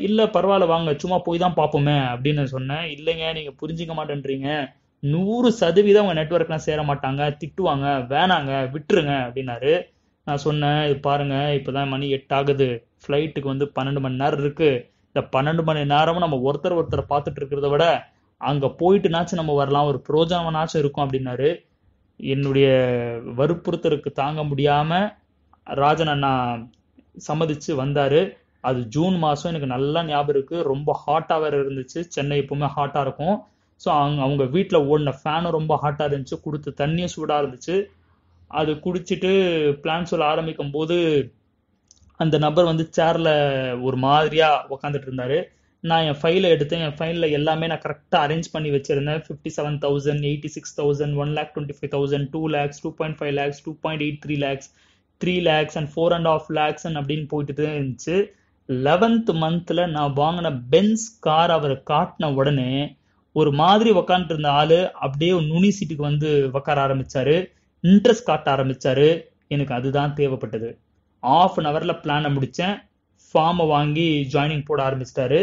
இல்லை பரவாயில்ல வாங்க சும்மா போய் தான் பார்ப்போமே அப்படின்னு சொன்னேன் இல்லைங்க நீங்கள் புரிஞ்சிக்க மாட்டேன்றீங்க நூறு சதவீதம் அவங்க நெட்ஒர்க்லாம் சேர மாட்டாங்க திட்டுவாங்க வேணாங்க விட்டுருங்க அப்படின்னாரு நான் சொன்னேன் இது பாருங்க இப்போதான் மணி எட்டு ஆகுது ஃப்ளைட்டுக்கு வந்து பன்னெண்டு மணி நேரம் இருக்குது இந்த பன்னெண்டு மணி நேரமும் நம்ம ஒருத்தர் ஒருத்தரை பார்த்துட்டு இருக்கிறத விட அங்கே போயிட்டுனாச்சும் நம்ம வரலாம் ஒரு புரோஜனமானாச்சும் இருக்கும் அப்படின்னாரு என்னுடைய வற்புறுத்தருக்கு தாங்க முடியாமல் ராஜன் அண்ணா சம்மதிச்சு வந்தார் அது ஜூன் மாதம் எனக்கு நல்லா ஞாபகம் இருக்குது ரொம்ப ஹாட்டாக வேறு இருந்துச்சு சென்னை எப்பவுமே ஹாட்டாக இருக்கும் ஸோ அவங்க அவங்க வீட்டில் ஓடின ஃபேனும் ரொம்ப ஹாட்டாக இருந்துச்சு கொடுத்து தண்ணியும் சூடாக இருந்துச்சு அது குடிச்சிட்டு பிளான் சொல்ல ஆரம்பிக்கும் போது அந்த நபர் வந்து சேரில் ஒரு மாதிரியாக உக்காந்துட்டு இருந்தார் நான் என் ஃபைலை எடுத்தேன் என் ஃபைலில் எல்லாமே நான் கரெக்டாக அரேஞ்ச் பண்ணி வச்சிருந்தேன் fifty seven thousand eighty six thousand one lakh twenty five thousand two lakhs two point five lakhs two point eight three lakhs three lakhs and four and half lakhs அப்படின்னு போயிட்டு தான் இருந்துச்சு லெவன்த் மந்த்தில் நான் வாங்கின பென்ஸ் கார் அவரை காட்டின உடனே ஒரு மாதிரி உக்காந்துட்டு இருந்த ஆள் அப்படியே நுனி சீட்டுக்கு வந்து உக்கார ஆரம்பிச்சாரு இன்ட்ரெஸ்ட் காட்ட ஆரம்பிச்சாரு எனக்கு அதுதான் தேவைப்பட்டது ஹாஃப் அன் அவர்ல பிளானை முடித்தேன் ஃபார்மை வாங்கி ஜாயினிங் போட ஆரம்பிச்சிட்டாரு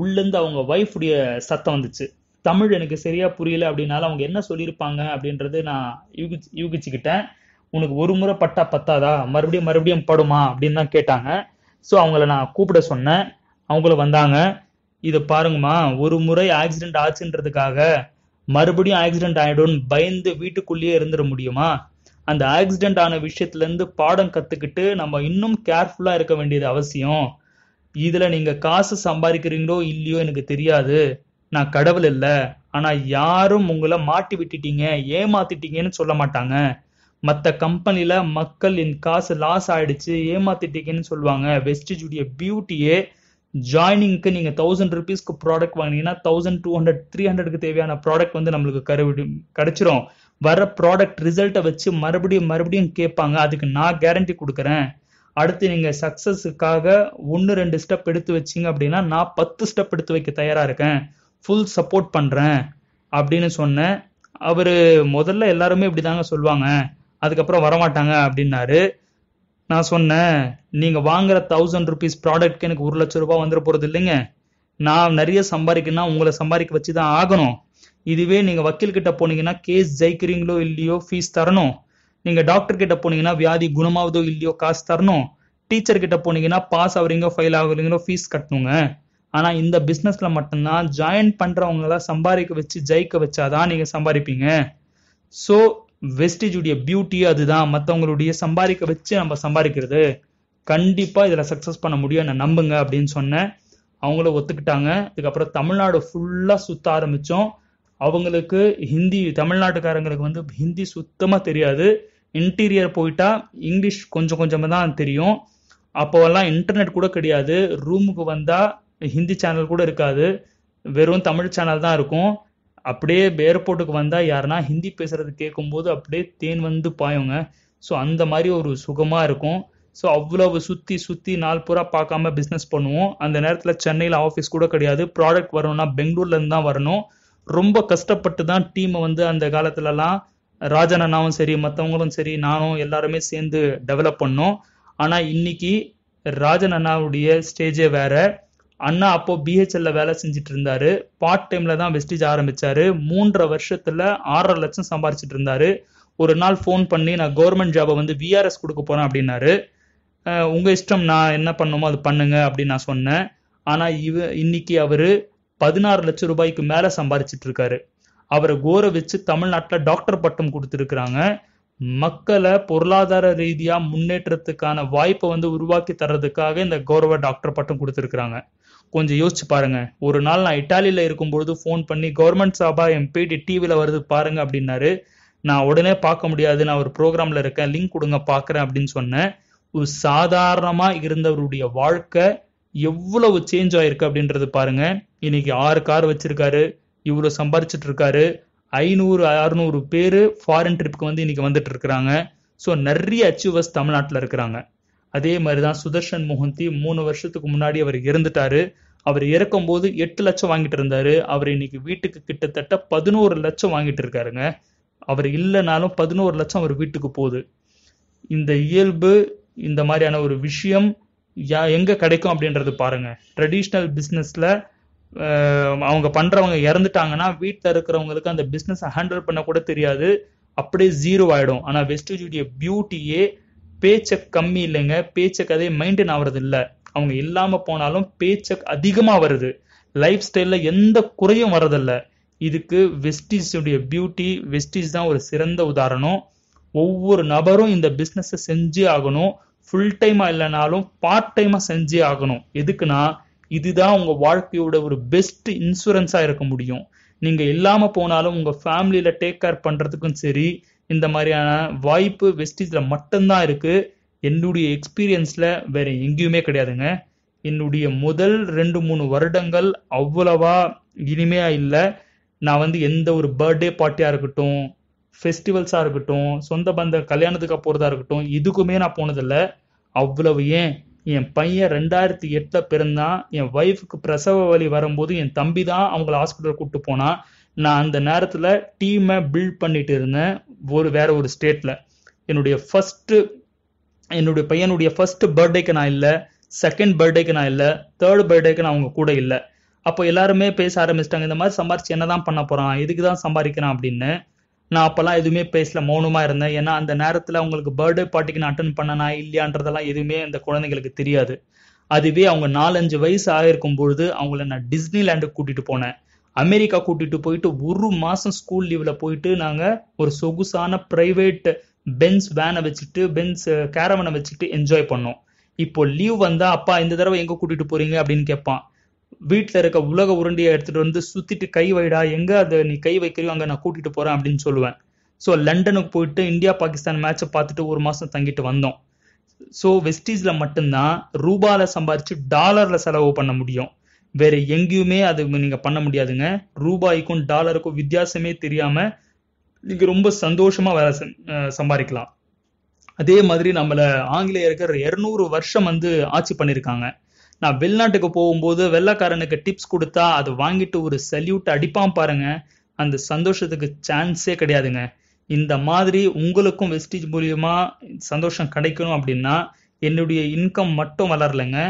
உள்ளேருந்து அவங்க ஒய்ஃபுடைய சத்தம் வந்துச்சு தமிழ் எனக்கு சரியாக புரியல அப்படின்னால அவங்க என்ன சொல்லியிருப்பாங்க அப்படின்றது நான் யூகிச்சு யூகிச்சுக்கிட்டேன் உனக்கு ஒரு முறை பட்டா பத்தாதா மறுபடியும் மறுபடியும் படுமா அப்படின்னு தான் கேட்டாங்க ஸோ அவங்கள நான் கூப்பிட சொன்னேன் அவங்கள வந்தாங்க இதை பாருங்கம்மா ஒரு முறை ஆக்சிடென்ட் ஆச்சுன்றதுக்காக மறுபடியும் ஆக்சிடென்ட் ஆகிடும்னு பயந்து வீட்டுக்குள்ளேயே இருந்துட முடியுமா அந்த ஆக்சிடென்ட் ஆன விஷயத்துல இருந்து பாடம் கத்துக்கிட்டு நம்ம இன்னும் கேர்ஃபுல்லா இருக்க வேண்டியது அவசியம் இதுல நீங்க காசு சம்பாதிக்கிறீங்களோ இல்லையோ எனக்கு தெரியாது நான் கடவுள் இல்லை ஆனா யாரும் உங்களை மாட்டி விட்டுட்டீங்க ஏமாத்திட்டீங்கன்னு சொல்ல மாட்டாங்க மற்ற கம்பெனியில் மக்கள் என் காசு லாஸ் ஆயிடுச்சு ஏமாத்திட்டீங்கன்னு சொல்லுவாங்க வெஸ்டிஜுடைய பியூட்டியே ஜாயினிங்க்கு நீங்க தௌசண்ட் ருபீஸ்க்கு ப்ராடக்ட் வாங்கினீங்கன்னா தௌசண்ட் டூ ஹண்ட்ரட் த்ரீ ஹண்ட்ரடுக்கு தேவையான ப்ராடக்ட் வந்து நம்மளுக்கு கருவிடும் கிடைச்சிரும் வர ப்ராடக்ட் ரிசல்ட்டை வச்சு மறுபடியும் மறுபடியும் கேட்பாங்க அதுக்கு நான் கேரண்டி கொடுக்குறேன் அடுத்து நீங்கள் சக்ஸஸுக்காக ஒன்று ரெண்டு ஸ்டெப் எடுத்து வச்சிங்க அப்படின்னா நான் பத்து ஸ்டெப் எடுத்து வைக்க தயாராக இருக்கேன் ஃபுல் சப்போர்ட் பண்ணுறேன் அப்படின்னு சொன்னேன் அவர் முதல்ல எல்லாருமே இப்படி தாங்க சொல்லுவாங்க அதுக்கப்புறம் வரமாட்டாங்க அப்படின்னாரு நான் சொன்னேன் நீங்கள் வாங்குற தௌசண்ட் ருபீஸ் ப்ராடக்ட்க்கு எனக்கு ஒரு லட்ச ரூபா வந்துட போகிறது இல்லைங்க நான் நிறைய சம்பாதிக்கணும்னா உங்களை சம்பாதிக்க வச்சு தான் ஆகணும் இதுவே நீங்கள் வக்கீல் கிட்ட போனீங்கன்னா கேஸ் ஜெயிக்கிறீங்களோ இல்லையோ ஃபீஸ் தரணும் நீங்கள் டாக்டர் கிட்ட போனீங்கன்னா வியாதி குணமாவதோ இல்லையோ காசு தரணும் டீச்சர் கிட்ட போனீங்கன்னா பாஸ் ஆகுறீங்க ஃபெயில் ஆகுறீங்களோ ஃபீஸ் கட்டணுங்க ஆனால் இந்த பிஸ்னஸில் மட்டும்தான் ஜாயின் பண்ணுறவங்கள சம்பாதிக்க வச்சு ஜெயிக்க வச்சாதான் நீங்கள் சம்பாதிப்பீங்க ஸோ வெஸ்டிஜுடைய பியூட்டி அதுதான் மற்றவங்களுடைய சம்பாதிக்க வச்சு நம்ம சம்பாதிக்கிறது கண்டிப்பாக இதில் சக்ஸஸ் பண்ண முடியும் என்ன நம்புங்க அப்படின்னு சொன்னேன் அவங்களும் ஒத்துக்கிட்டாங்க இதுக்கப்புறம் தமிழ்நாடு ஃபுல்லாக சுற்ற ஆரம்பித்தோம் அவங்களுக்கு ஹிந்தி தமிழ்நாட்டுக்காரங்களுக்கு வந்து ஹிந்தி சுத்தமாக தெரியாது இன்டீரியர் போயிட்டா இங்கிலீஷ் கொஞ்சம் கொஞ்சமாக தான் தெரியும் அப்போவெல்லாம் இன்டர்நெட் கூட கிடையாது ரூமுக்கு வந்தால் ஹிந்தி சேனல் கூட இருக்காது வெறும் தமிழ் சேனல் தான் இருக்கும் அப்படியே ஏர்போர்ட்டுக்கு வந்தால் யாருன்னா ஹிந்தி பேசுகிறது கேட்கும்போது அப்படியே தேன் வந்து பாயுங்க ஸோ அந்த மாதிரி ஒரு சுகமாக இருக்கும் ஸோ அவ்வளவு சுற்றி சுற்றி நாள் பூரா பார்க்காம பிஸ்னஸ் பண்ணுவோம் அந்த நேரத்தில் சென்னையில் ஆஃபீஸ் கூட கிடையாது ப்ராடக்ட் வரணும்னா பெங்களூர்லேருந்து தான் வரணும் ரொம்ப கஷ்டப்பட்டு தான் டீமை வந்து அந்த காலத்துலலாம் ராஜன் அண்ணாவும் சரி மற்றவங்களும் சரி நானும் எல்லாருமே சேர்ந்து டெவலப் பண்ணோம் ஆனால் இன்னைக்கு ராஜன் அண்ணாவுடைய ஸ்டேஜே வேற அண்ணா அப்போ பிஹெச்எல்ல வேலை செஞ்சுட்டு இருந்தாரு பார்ட் டைம்ல தான் வெஸ்டிஜ் ஆரம்பிச்சாரு மூன்றரை வருஷத்துல ஆறரை லட்சம் சம்பாரிச்சிட்டு இருந்தாரு ஒரு நாள் ஃபோன் பண்ணி நான் கவர்மெண்ட் ஜாபை வந்து விஆர்எஸ் கொடுக்க போறேன் அப்படின்னாரு உங்க இஷ்டம் நான் என்ன பண்ணுமோ அது பண்ணுங்க அப்படின்னு நான் சொன்னேன் ஆனா இவ இன்னைக்கு அவரு பதினாறு லட்சம் ரூபாய்க்கு மேல சம்பாதிச்சிட்டு இருக்காரு அவரை கோர வச்சு தமிழ்நாட்டுல டாக்டர் பட்டம் கொடுத்துருக்குறாங்க மக்களை பொருளாதார ரீதியா முன்னேற்றத்துக்கான வாய்ப்பை வந்து உருவாக்கி தர்றதுக்காக இந்த கௌரவ டாக்டர் பட்டம் கொடுத்துருக்குறாங்க கொஞ்சம் யோசிச்சு பாருங்க ஒரு நாள் நான் இட்டாலியில இருக்கும்பொழுது ஃபோன் பண்ணி கவர்மெண்ட் சாபா என் பேடி டிவியில வருது பாருங்க அப்படின்னாரு நான் உடனே பார்க்க முடியாது நான் ஒரு ப்ரோக்ராம்ல இருக்கேன் லிங்க் கொடுங்க பாக்குறேன் அப்படின்னு சொன்னேன் ஒரு சாதாரணமா இருந்தவருடைய வாழ்க்கை எவ்வளவு சேஞ்ச் ஆயிருக்கு அப்படின்றது பாருங்க இன்னைக்கு ஆறு கார் வச்சிருக்காரு இவ்வளவு சம்பாரிச்சிட்டு இருக்காரு ஐநூறு அறுநூறு பேர் ஃபாரின் ட்ரிப்புக்கு வந்து இன்னைக்கு வந்துட்டு இருக்கிறாங்க ஸோ நிறைய அச்சீவர்ஸ் தமிழ்நாட்டில் இருக்கிறாங்க அதே மாதிரி தான் சுதர்ஷன் மோகந்தி மூணு வருஷத்துக்கு முன்னாடி அவர் இறந்துட்டாரு அவர் இறக்கும் போது எட்டு லட்சம் வாங்கிட்டு இருந்தாரு அவர் இன்னைக்கு வீட்டுக்கு கிட்டத்தட்ட பதினோரு லட்சம் வாங்கிட்டு இருக்காருங்க அவர் இல்லைனாலும் பதினோரு லட்சம் அவர் வீட்டுக்கு போகுது இந்த இயல்பு இந்த மாதிரியான ஒரு விஷயம் யா எங்கே கிடைக்கும் அப்படின்றது பாருங்கள் ட்ரெடிஷ்னல் பிஸ்னஸில் அவங்க பண்ணுறவங்க இறந்துட்டாங்கன்னா வீட்டில் இருக்கிறவங்களுக்கு அந்த பிஸ்னஸை ஹேண்டில் பண்ண கூட தெரியாது அப்படியே ஜீரோ ஆகிடும் ஆனால் வெஸ்டிஜுடைய பியூட்டியே பேச்சக் கம்மி இல்லைங்க பேச்சக் அதே மெயின்டைன் ஆகிறது இல்லை அவங்க இல்லாமல் போனாலும் பேச்சக் அதிகமாக வருது லைஃப் ஸ்டைலில் எந்த குறையும் வரதில்லை இதுக்கு வெஸ்டீஸுடைய பியூட்டி வெஸ்டீஸ் தான் ஒரு சிறந்த உதாரணம் ஒவ்வொரு நபரும் இந்த பிஸ்னஸை செஞ்சு ஆகணும் ஃபுல் டைமாக இல்லைனாலும் பார்ட் டைமாக செஞ்சே ஆகணும் எதுக்குன்னா இதுதான் உங்கள் வாழ்க்கையோட ஒரு பெஸ்ட் இன்சூரன்ஸாக இருக்க முடியும் நீங்கள் இல்லாமல் போனாலும் உங்கள் ஃபேமிலியில் டேக் கேர் பண்ணுறதுக்கும் சரி இந்த மாதிரியான வாய்ப்பு வெஸ்டிஜ்ல மட்டும்தான் இருக்குது என்னுடைய எக்ஸ்பீரியன்ஸில் வேறு எங்கேயுமே கிடையாதுங்க என்னுடைய முதல் ரெண்டு மூணு வருடங்கள் அவ்வளவா இனிமையாக இல்லை நான் வந்து எந்த ஒரு பர்த்டே பார்ட்டியாக இருக்கட்டும் ஃபெஸ்டிவல்ஸாக இருக்கட்டும் சொந்த பந்த கல்யாணத்துக்கு போகிறதா இருக்கட்டும் இதுக்குமே நான் போனதில்ல அவ்வளவு ஏன் என் பையன் ரெண்டாயிரத்தி எட்டில் பிறந்தான் என் ஒய்ஃபுக்கு பிரசவ வழி வரும்போது என் தம்பி தான் அவங்கள ஹாஸ்பிட்டல் கூப்பிட்டு போனான் நான் அந்த நேரத்தில் டீமை பில்ட் பண்ணிட்டு இருந்தேன் ஒரு வேற ஒரு ஸ்டேட்டில் என்னுடைய ஃபஸ்ட்டு என்னுடைய பையனுடைய ஃபர்ஸ்ட் பர்த்டேக்கு நான் இல்லை செகண்ட் பர்த்டேக்கு நான் இல்லை தேர்ட் பர்த்டேக்கு நான் அவங்க கூட இல்லை அப்போ எல்லாருமே பேச ஆரம்பிச்சிட்டாங்க இந்த மாதிரி சம்பாரிச்சு என்னதான் பண்ண போறான் எதுக்கு தான் சம்பாதிக்கிறான் அப்படின்னு நான் அப்போல்லாம் எதுவுமே பேசல மௌனமாக இருந்தேன் ஏன்னா அந்த நேரத்தில் அவங்களுக்கு பர்த்டே பார்ட்டிக்கு நான் அட்டன் பண்ணனா இல்லையான்றதெல்லாம் எதுவுமே அந்த குழந்தைங்களுக்கு தெரியாது அதுவே அவங்க நாலஞ்சு வயசு ஆகிருக்கும் பொழுது அவங்கள நான் டிஸ்னிலேண்டுக்கு கூட்டிகிட்டு போனேன் அமெரிக்கா கூட்டிகிட்டு போயிட்டு ஒரு மாதம் ஸ்கூல் லீவில் போயிட்டு நாங்கள் ஒரு சொகுசான ப்ரைவேட் பென்ஸ் வேனை வச்சுட்டு பென்ஸ் கேரவனை uh, வச்சுட்டு என்ஜாய் பண்ணோம் இப்போ லீவ் வந்தால் அப்பா இந்த தடவை எங்கே கூட்டிகிட்டு போகிறீங்க அப்படின்னு கேட்பான் வீட்டில் இருக்க உலக உருண்டியை எடுத்துட்டு வந்து சுத்திட்டு கை வைடா எங்க அதை நீ கை வைக்கிறியோ அங்க நான் கூட்டிட்டு போறேன் அப்படின்னு சொல்லுவேன் ஸோ லண்டனுக்கு போயிட்டு இந்தியா பாகிஸ்தான் மேட்சை பார்த்துட்டு ஒரு மாசம் தங்கிட்டு வந்தோம் ஸோ வெஸ்டீஸ்ல மட்டும்தான் ரூபால சம்பாரிச்சு டாலர்ல செலவு பண்ண முடியும் வேற எங்கேயுமே அது நீங்க பண்ண முடியாதுங்க ரூபாய்க்கும் டாலருக்கும் வித்தியாசமே தெரியாம நீங்க ரொம்ப சந்தோஷமா வேலை சம்பாதிக்கலாம் அதே மாதிரி நம்மள ஆங்கிலேயர்கள் இருநூறு வருஷம் வந்து ஆட்சி பண்ணிருக்காங்க நான் வெளிநாட்டுக்கு போகும்போது வெள்ளக்காரனுக்கு டிப்ஸ் கொடுத்தா அதை வாங்கிட்டு ஒரு சல்யூட் அடிப்பான் பாருங்க அந்த சந்தோஷத்துக்கு சான்ஸே கிடையாதுங்க இந்த மாதிரி உங்களுக்கும் வெஸ்டேஜ் மூலியமா சந்தோஷம் கிடைக்கணும் அப்படின்னா என்னுடைய இன்கம் மட்டும் வளரலைங்க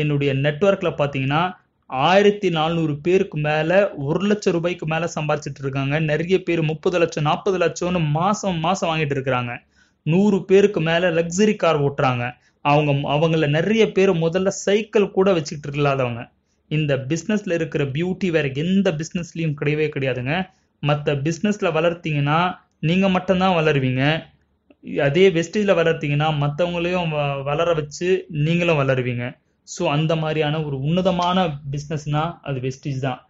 என்னுடைய நெட்ஒர்க்ல பார்த்தீங்கன்னா ஆயிரத்தி நானூறு பேருக்கு மேல ஒரு லட்சம் ரூபாய்க்கு மேல சம்பாரிச்சிட்டு இருக்காங்க நிறைய பேர் முப்பது லட்சம் நாற்பது லட்சம்னு மாசம் மாசம் வாங்கிட்டு இருக்கிறாங்க நூறு பேருக்கு மேல லக்ஸரி கார் ஓட்டுறாங்க அவங்க அவங்கள நிறைய பேர் முதல்ல சைக்கிள் கூட வச்சுக்கிட்டு இல்லாதவங்க இந்த பிஸ்னஸில் இருக்கிற பியூட்டி வேற எந்த பிஸ்னஸ்லேயும் கிடையவே கிடையாதுங்க மற்ற பிஸ்னஸில் வளர்த்தீங்கன்னா நீங்கள் மட்டும்தான் வளருவீங்க அதே வெஸ்டேஜில் வளர்த்தீங்கன்னா மற்றவங்களையும் வளர வச்சு நீங்களும் வளருவீங்க ஸோ அந்த மாதிரியான ஒரு உன்னதமான பிஸ்னஸ்னால் அது வெஸ்டேஜ் தான்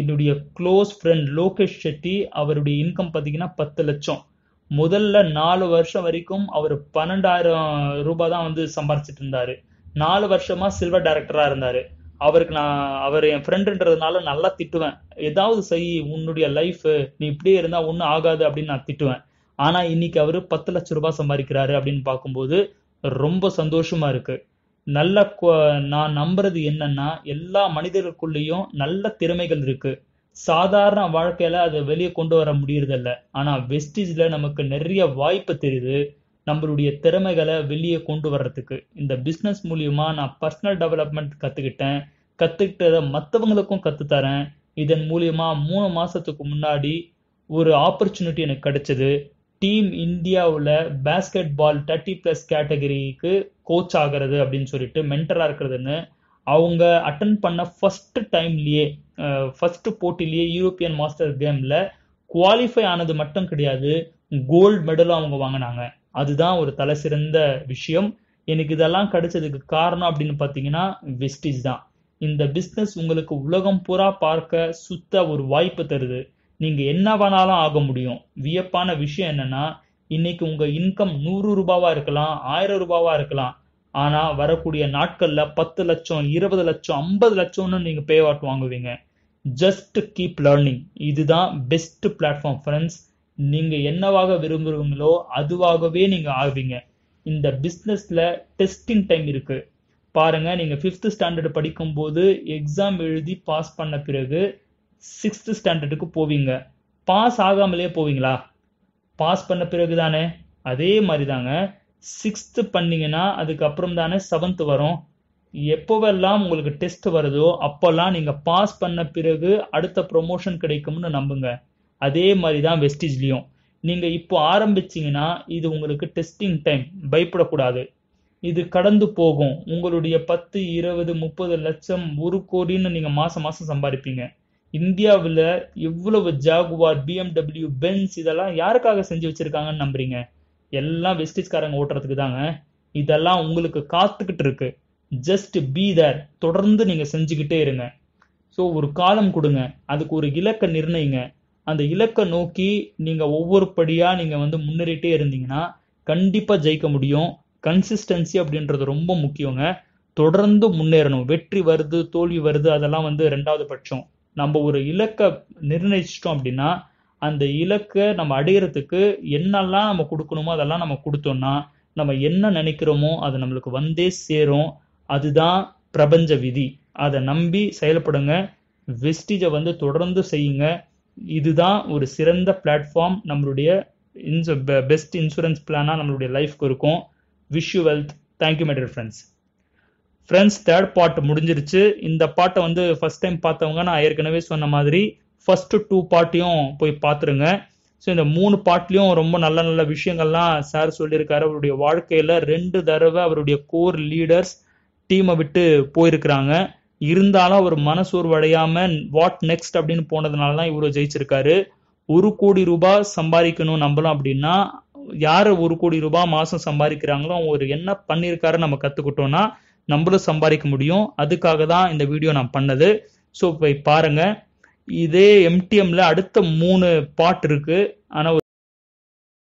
என்னுடைய க்ளோஸ் ஃப்ரெண்ட் லோகேஷ் ஷெட்டி அவருடைய இன்கம் பார்த்தீங்கன்னா பத்து லட்சம் முதல்ல நாலு வருஷம் வரைக்கும் அவர் பன்னெண்டாயிரம் ரூபாய் தான் வந்து சம்பாரிச்சிட்டு இருந்தாரு நாலு வருஷமா சில்வர் டைரக்டரா இருந்தாரு அவருக்கு நான் அவர் என் ஃப்ரெண்டுன்றதுனால நல்லா திட்டுவேன் ஏதாவது செய் உன்னுடைய லைஃப் நீ இப்படியே இருந்தா ஒன்றும் ஆகாது அப்படின்னு நான் திட்டுவேன் ஆனா இன்னைக்கு அவர் பத்து லட்சம் ரூபாய் சம்பாதிக்கிறாரு அப்படின்னு பார்க்கும்போது ரொம்ப சந்தோஷமா இருக்கு நல்ல நான் நம்புறது என்னன்னா எல்லா மனிதர்களுக்குள்ளேயும் நல்ல திறமைகள் இருக்கு சாதாரண வாழ்க்கையில அதை வெளியே கொண்டு வர முடியறதில்ல ஆனா வெஸ்டிஜ்ல நமக்கு நிறைய வாய்ப்பு தெரியுது நம்மளுடைய திறமைகளை வெளியே கொண்டு வர்றதுக்கு இந்த பிஸ்னஸ் மூலியமா நான் பர்சனல் டெவலப்மெண்ட் கத்துக்கிட்டேன் கத்துக்கிட்டதை மற்றவங்களுக்கும் தரேன் இதன் மூலியமா மூணு மாசத்துக்கு முன்னாடி ஒரு ஆப்பர்ச்சுனிட்டி எனக்கு கிடைச்சது டீம் இந்தியாவில் பேஸ்கெட் பால் தேர்ட்டி பிளஸ் கேட்டகரிக்கு கோச் ஆகிறது அப்படின்னு சொல்லிட்டு மென்டராக இருக்கிறதுன்னு அவங்க அட்டன் பண்ண ஃபர்ஸ்ட் டைம்லயே ஃபர்ஸ்ட் போட்டிலேயே யூரோப்பியன் மாஸ்டர் கேம்ல குவாலிஃபை ஆனது மட்டும் கிடையாது கோல்டு மெடலும் அவங்க வாங்கினாங்க அதுதான் ஒரு தலை சிறந்த விஷயம் எனக்கு இதெல்லாம் கிடைச்சதுக்கு காரணம் அப்படின்னு பார்த்தீங்கன்னா வெஸ்டிஸ் தான் இந்த பிஸ்னஸ் உங்களுக்கு உலகம் பூரா பார்க்க சுத்த ஒரு வாய்ப்பு தருது நீங்க என்ன வேணாலும் ஆக முடியும் வியப்பான விஷயம் என்னன்னா இன்னைக்கு உங்க இன்கம் நூறு ரூபாவா இருக்கலாம் ஆயிரம் ரூபாவா இருக்கலாம் ஆனா வரக்கூடிய நாட்கள்ல பத்து லட்சம் இருபது லட்சம் ஐம்பது லட்சம்னு நீங்க பே வாங்குவீங்க ஜஸ்ட் கீப் லேர்னிங் இதுதான் பெஸ்ட் பிளாட்ஃபார்ம் ஃப்ரெண்ட்ஸ் நீங்க என்னவாக விரும்புகிறீங்களோ அதுவாகவே நீங்க ஆவீங்க இந்த பிஸ்னஸ்ல டெஸ்டிங் டைம் இருக்கு பாருங்க நீங்க ஃபிஃப்த் ஸ்டாண்டர்ட் படிக்கும்போது எக்ஸாம் எழுதி பாஸ் பண்ண பிறகு சிக்ஸ்த் ஸ்டாண்டர்டுக்கு போவீங்க பாஸ் ஆகாமலே போவீங்களா பாஸ் பண்ண பிறகு தானே அதே மாதிரி தாங்க சிக்ஸ்த்து பண்ணீங்கன்னா அதுக்கப்புறம் தானே செவன்த் வரும் எப்போவெல்லாம் உங்களுக்கு டெஸ்ட் வருதோ அப்போல்லாம் நீங்கள் பாஸ் பண்ண பிறகு அடுத்த ப்ரொமோஷன் கிடைக்கும்னு நம்புங்க அதே மாதிரி தான் வெஸ்டிஜ்லேயும் நீங்கள் இப்போ ஆரம்பிச்சிங்கன்னா இது உங்களுக்கு டெஸ்டிங் டைம் பயப்படக்கூடாது இது கடந்து போகும் உங்களுடைய பத்து இருபது முப்பது லட்சம் ஒரு கோடின்னு நீங்கள் மாதம் மாதம் சம்பாதிப்பீங்க இந்தியாவில் எவ்வளவு ஜாகுவார் பிஎம்டபிள்யூ பென்ஸ் இதெல்லாம் யாருக்காக செஞ்சு வச்சுருக்காங்கன்னு நம்புறீங்க எல்லாம் வெஸ்டிஜ்காரங்க ஓட்டுறதுக்கு தாங்க இதெல்லாம் உங்களுக்கு காத்துக்கிட்டு இருக்கு ஜஸ்ட் பி தேர் தொடர்ந்து நீங்கள் செஞ்சுக்கிட்டே இருங்க ஸோ ஒரு காலம் கொடுங்க அதுக்கு ஒரு இலக்கை நிர்ணயிங்க அந்த இலக்கை நோக்கி நீங்கள் ஒவ்வொரு படியாக நீங்கள் வந்து முன்னேறிட்டே இருந்தீங்கன்னா கண்டிப்பாக ஜெயிக்க முடியும் கன்சிஸ்டன்சி அப்படின்றது ரொம்ப முக்கியங்க தொடர்ந்து முன்னேறணும் வெற்றி வருது தோல்வி வருது அதெல்லாம் வந்து ரெண்டாவது பட்சம் நம்ம ஒரு இலக்கை நிர்ணயிச்சிட்டோம் அப்படின்னா அந்த இலக்கை நம்ம அடையிறதுக்கு என்னெல்லாம் நம்ம கொடுக்கணுமோ அதெல்லாம் நம்ம கொடுத்தோம்னா நம்ம என்ன நினைக்கிறோமோ அது நம்மளுக்கு வந்தே சேரும் அதுதான் பிரபஞ்ச விதி அதை நம்பி செயல்படுங்க வெஸ்டிஜை வந்து தொடர்ந்து செய்யுங்க இதுதான் ஒரு சிறந்த பிளாட்ஃபார்ம் நம்மளுடைய இன்சு பெஸ்ட் இன்சூரன்ஸ் பிளானாக நம்மளுடைய லைஃப்க்கு இருக்கும் wish you wealth thank you my dear friends friends third part முடிஞ்சிருச்சு இந்த பாட்டை வந்து ஃபர்ஸ்ட் டைம் பார்த்தவங்க நான் ஏற்கனவே சொன்ன மாதிரி ஃபஸ்ட்டு டூ பார்ட்டையும் போய் பார்த்துருங்க ஸோ இந்த மூணு பாட்லேயும் ரொம்ப நல்ல நல்ல விஷயங்கள்லாம் சார் சொல்லியிருக்காரு அவருடைய வாழ்க்கையில் ரெண்டு தடவை அவருடைய கோர் லீடர்ஸ் டீமை விட்டு போயிருக்கிறாங்க இருந்தாலும் அவர் மனசோர்வடையாம வாட் நெக்ஸ்ட் அப்படின்னு போனதுனால தான் இவரு ஜெயிச்சிருக்காரு ஒரு கோடி ரூபாய் சம்பாதிக்கணும் நம்பலாம் அப்படின்னா யார் ஒரு கோடி ரூபாய் மாசம் சம்பாதிக்கிறாங்களோ அவங்க ஒரு என்ன பண்ணியிருக்காரு நம்ம கத்துக்கிட்டோம்னா நம்மளும் சம்பாதிக்க முடியும் அதுக்காக தான் இந்த வீடியோ நான் பண்ணது ஸோ போய் பாருங்க இதே எம்டிஎம்ல அடுத்த மூணு பாட் இருக்கு ஆனால்